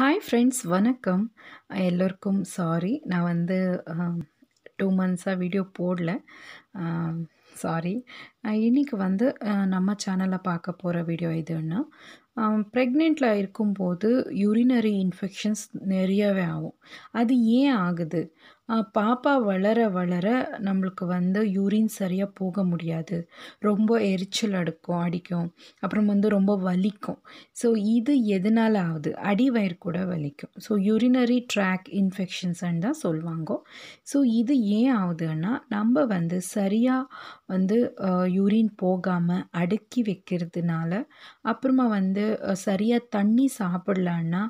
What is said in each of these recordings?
hi friends வணக்கம் எல்லோருக்கும் sorry நான் வந்து டூ மந்த்ஸாக வீடியோ போடல சாரி இன்றைக்கி வந்து நம்ம சேனலில் பார்க்க போகிற வீடியோ எதுன்னா ப்ரெக்னெண்ட்டில் இருக்கும்போது யூரினரி இன்ஃபெக்ஷன்ஸ் நிறையவே ஆகும் அது ஏன் ஆகுது பாப்பா வளர வளர நம்மளுக்கு வந்து யூரின் சரியாக போக முடியாது ரொம்ப எரிச்சல் அடுக்கும் அடிக்கும் அப்புறம் வந்து ரொம்ப வலிக்கும் ஸோ இது எதனால் ஆகுது அடி வயிறு கூட வலிக்கும் ஸோ யூரினரி ட்ராக் இன்ஃபெக்ஷன்ஸ்ன்னு தான் சொல்லுவாங்க ஸோ இது ஏன் ஆகுதுன்னா நம்ம வந்து சரியாக வந்து யூரின் போகாமல் அடுக்கி வைக்கிறதுனால அப்புறமா வந்து சரியாக தண்ணி சாப்பிட்லான்னா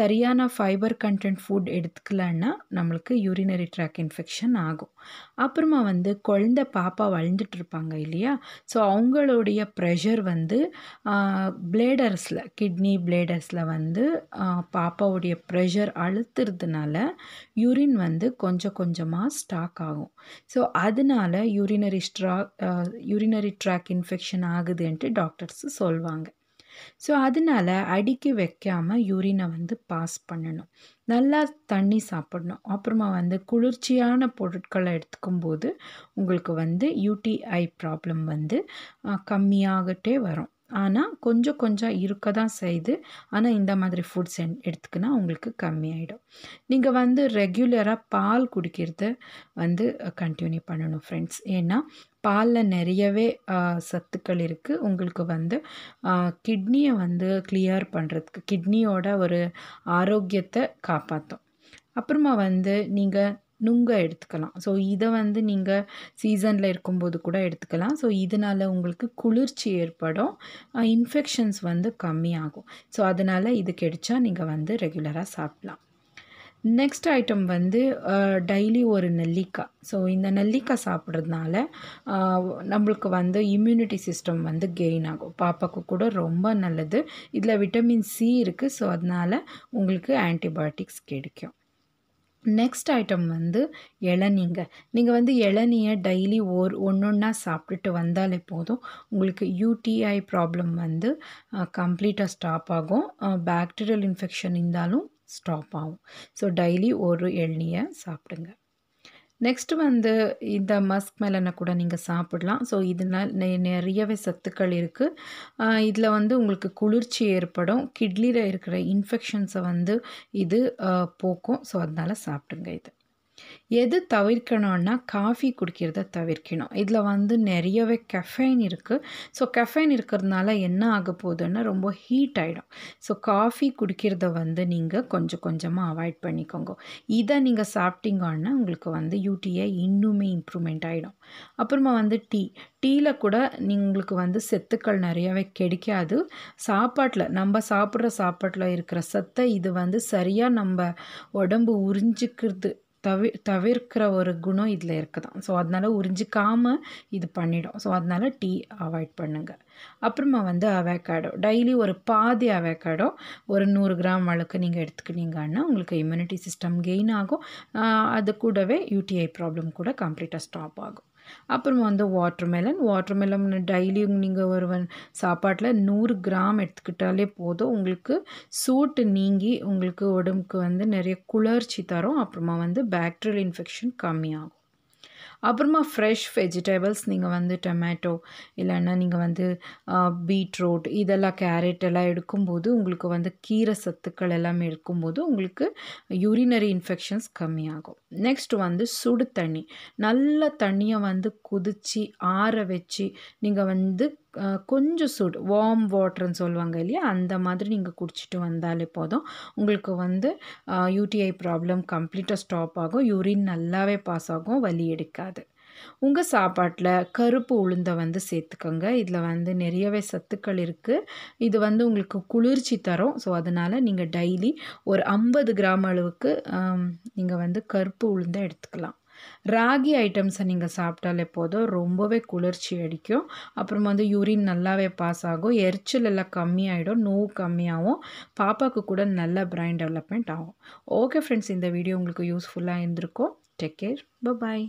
சரியான ஃபைபர் கண்டென்ட் ஃபுட் எடுத்துக்கலான்னா நம்மளுக்கு யூரினரி ட்ராக் இன்ஃபெக்ஷன் ஆகும் அப்புறமா வந்து குழந்த பாப்பா வளர்ந்துட்டு இருப்பாங்க இல்லையா ஸோ அவங்களுடைய ப்ரெஷர் வந்து பிளேடர்ஸில் கிட்னி பிளேடர்ஸில் வந்து பாப்பாவுடைய ப்ரெஷர் அழுத்துறதுனால யூரின் வந்து கொஞ்சம் கொஞ்சமாக ஸ்டாக் ஆகும் ஸோ அதனால யூரினரி ஸ்ட்ரா யூரினரி ட்ராக் இன்ஃபெக்ஷன் ஆகுதுன்ட்டு டாக்டர்ஸ் சொல்லுவாங்க ஸோ அதனால அடிக்க வைக்காமல் யூரினை வந்து பாஸ் பண்ணணும் நல்லா தண்ணி சாப்பிடணும் அப்புறமா வந்து குளிர்ச்சியான பொருட்களை எடுத்துக்கும் போது உங்களுக்கு வந்து யூடிஐ ப்ராப்ளம் வந்து கம்மியாகட்டே வரும் ஆனால் கொஞ்சம் கொஞ்சம் இருக்க தான் செய்யுது ஆனால் இந்த மாதிரி ஃபுட்ஸ் எடுத்துக்கினா உங்களுக்கு கம்மியாயிடும் நீங்கள் வந்து ரெகுலராக பால் குடிக்கிறது வந்து கண்டினியூ பண்ணணும் ஃப்ரெண்ட்ஸ் ஏன்னா பாலில் நிறையவே சத்துக்கள் இருக்குது உங்களுக்கு வந்து கிட்னியை வந்து கிளியர் பண்ணுறதுக்கு கிட்னியோட ஒரு ஆரோக்கியத்தை காப்பாற்றும் அப்புறமா வந்து நீங்கள் நுங்க எடுத்துக்கலாம் ஸோ இதை வந்து நீங்கள் சீசனில் இருக்கும்போது கூட எடுத்துக்கலாம் ஸோ இதனால் உங்களுக்கு குளிர்ச்சி ஏற்படும் இன்ஃபெக்ஷன்ஸ் வந்து கம்மியாகும் ஸோ அதனால் இது கிடைச்சா நீங்கள் வந்து ரெகுலராக சாப்பிட்லாம் நெக்ஸ்ட் ஐட்டம் வந்து டெய்லி ஒரு நெல்லிக்காய் ஸோ இந்த நெல்லிக்காய் சாப்பிட்றதுனால நம்மளுக்கு வந்து இம்யூனிட்டி சிஸ்டம் வந்து கெயின் ஆகும் பாப்பாவுக்கு கூட ரொம்ப நல்லது இதில் விட்டமின் சி இருக்குது ஸோ அதனால் உங்களுக்கு ஆன்டிபயோட்டிக்ஸ் கிடைக்கும் நெக்ஸ்ட் ஐட்டம் வந்து இளநீங்க நீங்கள் வந்து இளநியை டெய்லி ஒரு ஒன்று ஒன்றா சாப்பிட்டுட்டு வந்தாலே போதும் உங்களுக்கு யூடிஐ ப்ராப்ளம் வந்து கம்ப்ளீட்டாக ஸ்டாப் ஆகும் பேக்டீரியல் இன்ஃபெக்ஷன் இருந்தாலும் ஸ்டாப் ஆகும் ஸோ டெய்லி ஒரு எண்ணெயை சாப்பிடுங்க நெக்ஸ்ட் வந்து இந்த மஸ்க் மெலனை கூட நீங்கள் சாப்பிடலாம் ஸோ இதனால் நிறையவே சத்துக்கள் இருக்குது இதில் வந்து உங்களுக்கு குளிர்ச்சி ஏற்படும் கிட்னியில் இருக்கிற இன்ஃபெக்ஷன்ஸை வந்து இது போக்கும் ஸோ அதனால் சாப்பிடுங்க இது எது தவிர்க்கணும்னா காஃபி குடிக்கிறத தவிர்க்கணும் இதில் வந்து நிறையவே கெஃபைன் இருக்குது ஸோ கெஃபைன் இருக்கிறதுனால என்ன ஆக போகுதுன்னா ரொம்ப ஹீட் ஆகிடும் ஸோ காஃபி குடிக்கிறத வந்து நீங்கள் கொஞ்சம் கொஞ்சமாக அவாய்ட் பண்ணிக்கோங்க இதை நீங்கள் சாப்பிட்டீங்கன்னா உங்களுக்கு வந்து யூடிஐ இன்னுமே இம்ப்ரூவ்மெண்ட் ஆகிடும் அப்புறமா வந்து டீ டீயில் கூட உங்களுக்கு வந்து செத்துக்கள் நிறையவே கிடைக்காது சாப்பாட்டில் நம்ம சாப்பிட்ற சாப்பாட்டில் இருக்கிற சத்தை இது வந்து சரியாக நம்ம உடம்பு உறிஞ்சிக்கிறது தவி தவிர்க்கிற ஒரு குணம் இதில் இருக்குதான் ஸோ அதனால் உறிஞ்சிக்காமல் இது பண்ணிடும் ஸோ அதனால் டீ அவாய்ட் பண்ணுங்கள் அப்புறமா வந்து அவேக்காடோ டெய்லி ஒரு பாதி அவேக்காடோ ஒரு நூறு கிராம் அளவுக்கு நீங்கள் எடுத்துக்கிட்டீங்கன்னா உங்களுக்கு இம்யூனிட்டி சிஸ்டம் கெயின் ஆகும் அது கூடவே யூடிஐ ப்ராப்ளம் கூட கம்ப்ளீட்டாக ஸ்டாப் ஆகும் அப்புறம் வந்து வாட்டர்மெலன் வாட்டர்மெலன் டெய்லியும் நீங்கள் ஒரு சாப்பாட்டில் நூறு கிராம் எடுத்துக்கிட்டாலே போதும் உங்களுக்கு சூட்டு நீங்கி உங்களுக்கு உடம்புக்கு வந்து நிறைய குளிர்ச்சி தரும் அப்புறமா வந்து பேக்டீரியல் இன்ஃபெக்ஷன் கம்மியாகும் அப்புறமா ஃப்ரெஷ் வெஜிடபிள்ஸ் நீங்கள் வந்து டொமேட்டோ இல்லைன்னா நீங்கள் வந்து பீட்ரூட் இதெல்லாம் கேரட் எல்லாம் எடுக்கும்போது உங்களுக்கு வந்து கீரை சத்துக்கள் எல்லாமே எடுக்கும்போது உங்களுக்கு யூரினரி இன்ஃபெக்ஷன்ஸ் கம்மியாகும் நெக்ஸ்ட் வந்து சுடு தண்ணி நல்ல தண்ணியை வந்து குதித்து ஆற வச்சு நீங்கள் வந்து கொஞ்சம் சூடு வார்ம் வாட்டர்னு சொல்லுவாங்க இல்லையா அந்த மாதிரி நீங்கள் குடிச்சிட்டு வந்தாலே போதும் உங்களுக்கு வந்து யூடிஐ ப்ராப்ளம் கம்ப்ளீட்டாக ஸ்டாப் ஆகும் யூரின் நல்லாவே பாஸ் ஆகும் வலி எடுக்காது உங்கள் சாப்பாட்டில் கருப்பு உளுந்தை வந்து சேர்த்துக்கோங்க இதில் வந்து நிறையவே சத்துக்கள் இருக்குது இது வந்து உங்களுக்கு குளிர்ச்சி தரும் ஸோ அதனால் நீங்கள் டெய்லி ஒரு ஐம்பது கிராம் அளவுக்கு நீங்கள் வந்து கருப்பு உளுந்தை எடுத்துக்கலாம் ராகி ஐட்டம்ஸை நீங்கள் சாப்பிட்டாலே போதும் ரொம்பவே குளிர்ச்சி அடிக்கும் அப்புறம் வந்து யூரின் நல்லாவே பாஸ் ஆகும் எரிச்சல் எல்லாம் கம்மியாகிடும் நோவு கம்மியாகும் பாப்பாவுக்கு கூட நல்ல பிரைன் டெவலப்மெண்ட் ஆகும் ஓகே ஃப்ரெண்ட்ஸ் இந்த வீடியோ உங்களுக்கு யூஸ்ஃபுல்லாக இருந்திருக்கும் டேக் கேர் பாய்